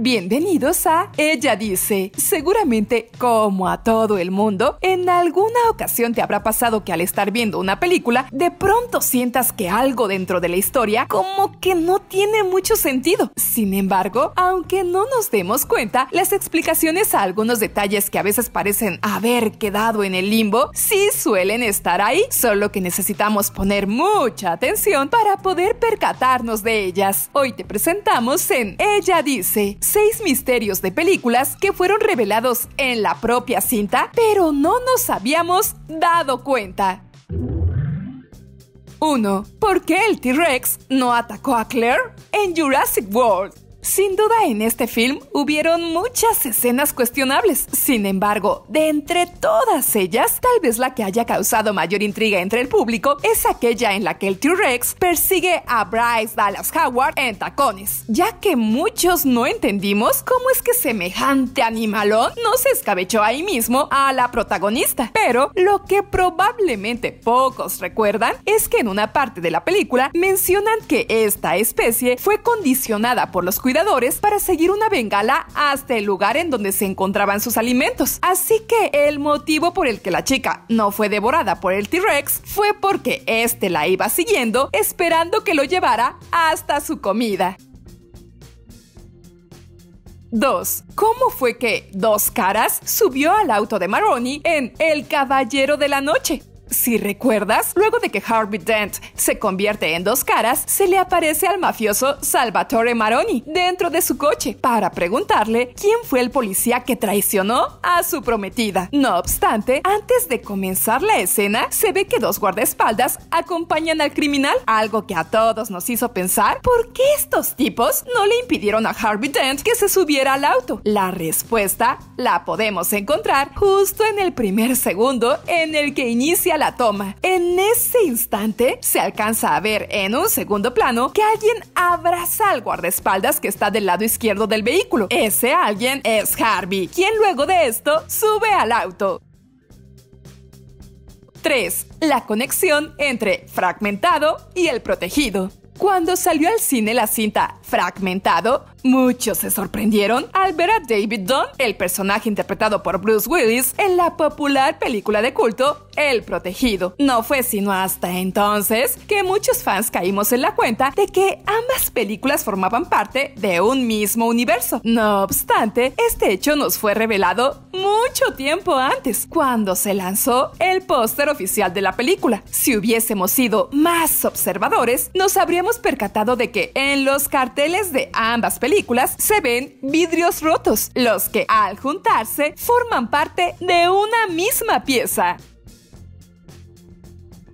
Bienvenidos a Ella dice, seguramente como a todo el mundo, en alguna ocasión te habrá pasado que al estar viendo una película, de pronto sientas que algo dentro de la historia como que no tiene mucho sentido. Sin embargo, aunque no nos demos cuenta, las explicaciones a algunos detalles que a veces parecen haber quedado en el limbo, sí suelen estar ahí, solo que necesitamos poner mucha atención para poder percatarnos de ellas. Hoy te presentamos en Ella dice, seis misterios de películas que fueron revelados en la propia cinta, pero no nos habíamos dado cuenta. 1. ¿Por qué el T-Rex no atacó a Claire en Jurassic World? Sin duda en este film hubieron muchas escenas cuestionables, sin embargo, de entre todas ellas, tal vez la que haya causado mayor intriga entre el público es aquella en la que el T-Rex persigue a Bryce Dallas Howard en tacones, ya que muchos no entendimos cómo es que semejante animalón no se escabechó ahí mismo a la protagonista, pero lo que probablemente pocos recuerdan es que en una parte de la película mencionan que esta especie fue condicionada por los cuidadores para seguir una bengala hasta el lugar en donde se encontraban sus alimentos. Así que el motivo por el que la chica no fue devorada por el T-Rex fue porque este la iba siguiendo esperando que lo llevara hasta su comida. 2. ¿Cómo fue que Dos Caras subió al auto de Maroni en El Caballero de la Noche? Si recuerdas, luego de que Harvey Dent se convierte en dos caras, se le aparece al mafioso Salvatore Maroni dentro de su coche para preguntarle quién fue el policía que traicionó a su prometida. No obstante, antes de comenzar la escena, se ve que dos guardaespaldas acompañan al criminal, algo que a todos nos hizo pensar por qué estos tipos no le impidieron a Harvey Dent que se subiera al auto. La respuesta la podemos encontrar justo en el primer segundo en el que inicia la toma. En ese instante se alcanza a ver en un segundo plano que alguien abraza al guardaespaldas que está del lado izquierdo del vehículo. Ese alguien es Harvey, quien luego de esto sube al auto. 3. La conexión entre fragmentado y el protegido. Cuando salió al cine la cinta Fragmentado, Muchos se sorprendieron al ver a David Dunn, el personaje interpretado por Bruce Willis, en la popular película de culto El Protegido. No fue sino hasta entonces que muchos fans caímos en la cuenta de que ambas películas formaban parte de un mismo universo. No obstante, este hecho nos fue revelado mucho tiempo antes, cuando se lanzó el póster oficial de la película. Si hubiésemos sido más observadores, nos habríamos percatado de que en los carteles de ambas películas, se ven vidrios rotos, los que al juntarse forman parte de una misma pieza.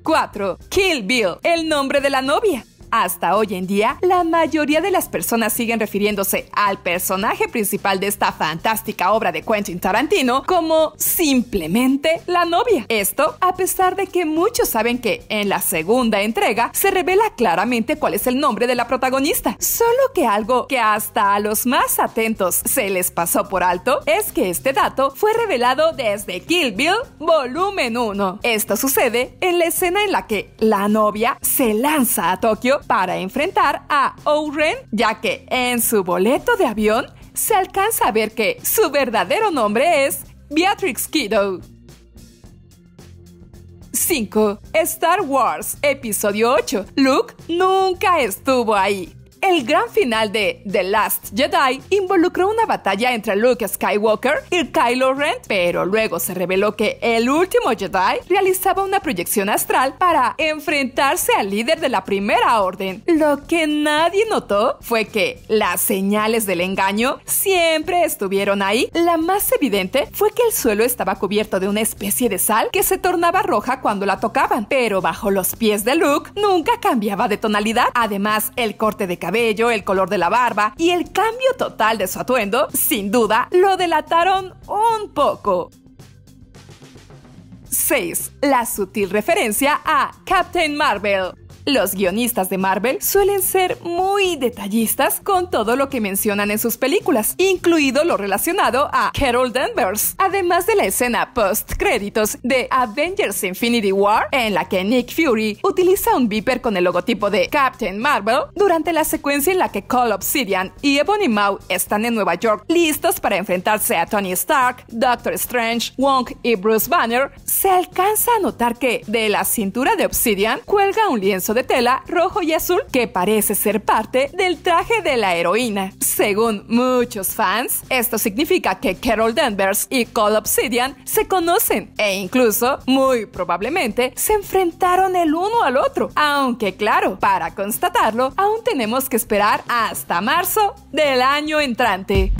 4. Kill Bill, el nombre de la novia. Hasta hoy en día, la mayoría de las personas siguen refiriéndose al personaje principal de esta fantástica obra de Quentin Tarantino como simplemente la novia. Esto a pesar de que muchos saben que en la segunda entrega se revela claramente cuál es el nombre de la protagonista. Solo que algo que hasta a los más atentos se les pasó por alto es que este dato fue revelado desde Kill Bill Volumen 1. Esto sucede en la escena en la que la novia se lanza a Tokio para enfrentar a Oren, ya que en su boleto de avión se alcanza a ver que su verdadero nombre es Beatrix Kiddo. 5. Star Wars, episodio 8. Luke nunca estuvo ahí. El gran final de The Last Jedi involucró una batalla entre Luke Skywalker y Kylo Ren, pero luego se reveló que el último Jedi realizaba una proyección astral para enfrentarse al líder de la Primera Orden. Lo que nadie notó fue que las señales del engaño siempre estuvieron ahí. La más evidente fue que el suelo estaba cubierto de una especie de sal que se tornaba roja cuando la tocaban, pero bajo los pies de Luke nunca cambiaba de tonalidad. Además, el corte de cabello el color de la barba y el cambio total de su atuendo, sin duda, lo delataron un poco. 6. La sutil referencia a Captain Marvel. Los guionistas de Marvel suelen ser muy detallistas con todo lo que mencionan en sus películas, incluido lo relacionado a Carol Danvers, además de la escena post-créditos de Avengers Infinity War, en la que Nick Fury utiliza un beeper con el logotipo de Captain Marvel durante la secuencia en la que Call Obsidian y Ebony Maw están en Nueva York listos para enfrentarse a Tony Stark, Doctor Strange, Wong y Bruce Banner, se alcanza a notar que de la cintura de Obsidian cuelga un lienzo de tela rojo y azul que parece ser parte del traje de la heroína. Según muchos fans, esto significa que Carol Danvers y Cole Obsidian se conocen e incluso, muy probablemente, se enfrentaron el uno al otro. Aunque claro, para constatarlo, aún tenemos que esperar hasta marzo del año entrante.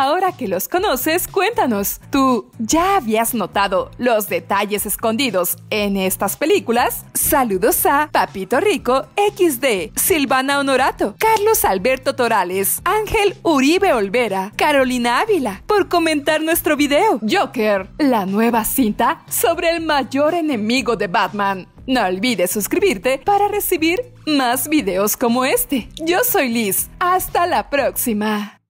Ahora que los conoces, cuéntanos, ¿tú ya habías notado los detalles escondidos en estas películas? Saludos a Papito Rico XD, Silvana Honorato, Carlos Alberto Torales, Ángel Uribe Olvera, Carolina Ávila, por comentar nuestro video. Joker, la nueva cinta sobre el mayor enemigo de Batman. No olvides suscribirte para recibir más videos como este. Yo soy Liz. Hasta la próxima.